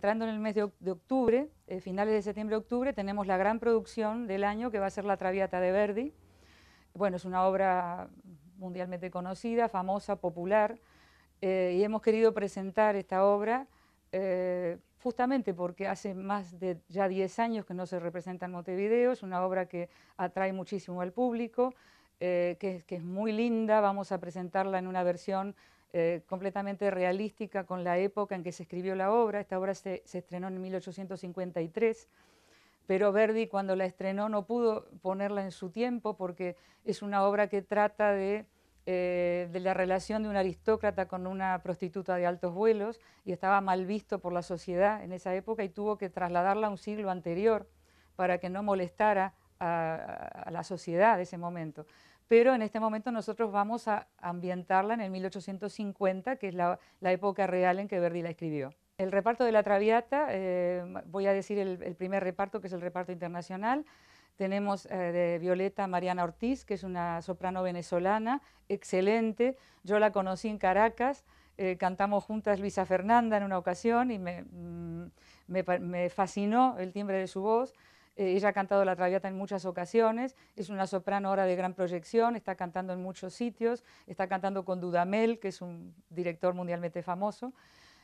entrando en el mes de, octubre, eh, finales de septiembre-octubre, tenemos la gran producción del año que va a ser La Traviata de Verdi. Bueno, es una obra mundialmente conocida, famosa, popular, eh, y hemos querido presentar esta obra eh, justamente porque hace más de ya 10 años que no se representa en Montevideo, es una obra que atrae muchísimo al público, que es muy linda, vamos a presentarla en una versión eh, completamente realística con la época en que se escribió la obra. Esta obra se, estrenó en 1853, pero Verdi cuando la estrenó no pudo ponerla en su tiempo porque es una obra que trata eh, de, la relación de un aristócrata con una prostituta de altos vuelos y estaba mal visto por la sociedad en esa época y tuvo que trasladarla a un siglo anterior para que no molestara a la sociedad de ese momento pero en este momento nosotros vamos a ambientarla en el 1850, que es la, época real en que Verdi la escribió. El reparto de la Traviata, eh, voy a decir el, primer reparto, que es el reparto internacional. Tenemos eh, de Violeta Mariana Ortiz, que es una soprano venezolana, excelente. Yo la conocí en Caracas, eh, cantamos juntas Luisa Fernanda en una ocasión y me mm, fascinó el timbre de su voz. Eh, ella ha cantado la Traviata en muchas ocasiones, es una soprano ahora de gran proyección, está cantando en muchos sitios, está cantando con Dudamel, que es un director mundialmente famoso.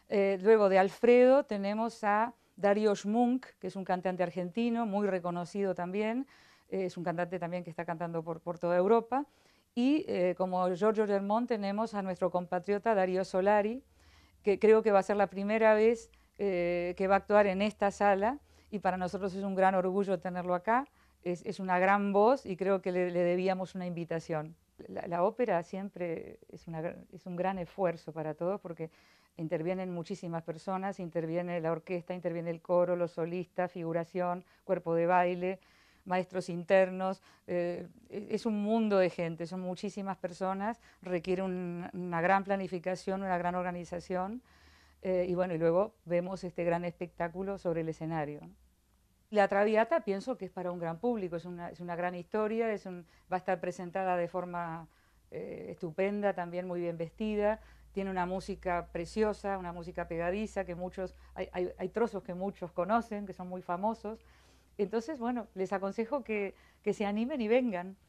Eh, luego de Alfredo tenemos a Dario Schmunk, que es un cantante argentino, muy reconocido también, eh, es un cantante también que está cantando por, toda Europa. Y como Giorgio Germont tenemos a nuestro compatriota Dario Solari, que creo que va a ser la primera vez que va a actuar en esta sala y para nosotros es un gran orgullo tenerlo acá. Es, es una gran voz y creo que le, le debíamos una invitación. La, ópera siempre es, una, es, un gran esfuerzo para todos porque intervienen muchísimas personas, interviene la orquesta, interviene el coro, los solistas, figuración, cuerpo de baile, maestros internos. Eh, es un mundo de gente, son muchísimas personas, requiere una gran planificación, una gran organización. Eh, y luego vemos este gran espectáculo sobre el escenario. La Traviata pienso que es para un gran público, es una, gran historia, va a estar presentada de forma eh, estupenda, también muy bien vestida, tiene una música preciosa, una música pegadiza que muchos, hay, trozos que muchos conocen, que son muy famosos. Entonces, bueno, les aconsejo que se animen y vengan.